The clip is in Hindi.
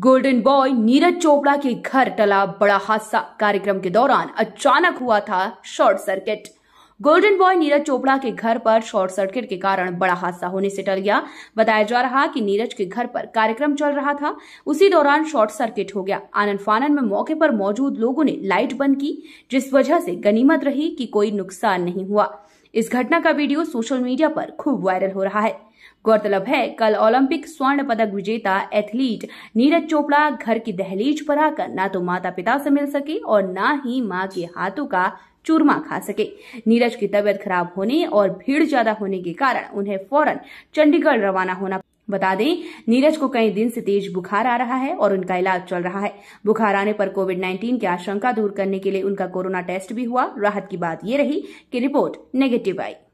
गोल्डन बॉय नीरज चोपड़ा के घर टला बड़ा हादसा कार्यक्रम के दौरान अचानक हुआ था short circuit golden boy Neeraj Chopra के घर पर शॉर्ट सर्किट के कारण बड़ा हादसा होने से टल गया बताया जा रहा कि नीरज के घर पर कार्यक्रम चल रहा था उसी दौरान शॉर्ट सर्किट हो गया आनंद फानन में मौके पर मौजूद लोगों ने लाइट बंद की जिस वजह से गनीमत रही कि कोई नुकसान नहीं हुआ इस घटना का वीडियो सोशल मीडिया पर खूब वायरल हो रहा है गौरतलब है कल ओलंपिक स्वर्ण पदक विजेता एथलीट नीरज चोपड़ा घर की दहलीज पर आकर ना तो माता पिता से मिल सके और ना ही मां के हाथों का चूरमा खा सके नीरज की तबीयत खराब होने और भीड़ ज्यादा होने के कारण उन्हें फौरन चंडीगढ़ रवाना होना बता दें नीरज को कई दिन से तेज बुखार आ रहा है और उनका इलाज चल रहा है बुखार आने पर कोविड 19 की आशंका दूर करने के लिए उनका कोरोना टेस्ट भी हुआ राहत की बात यह रही कि रिपोर्ट नेगेटिव आई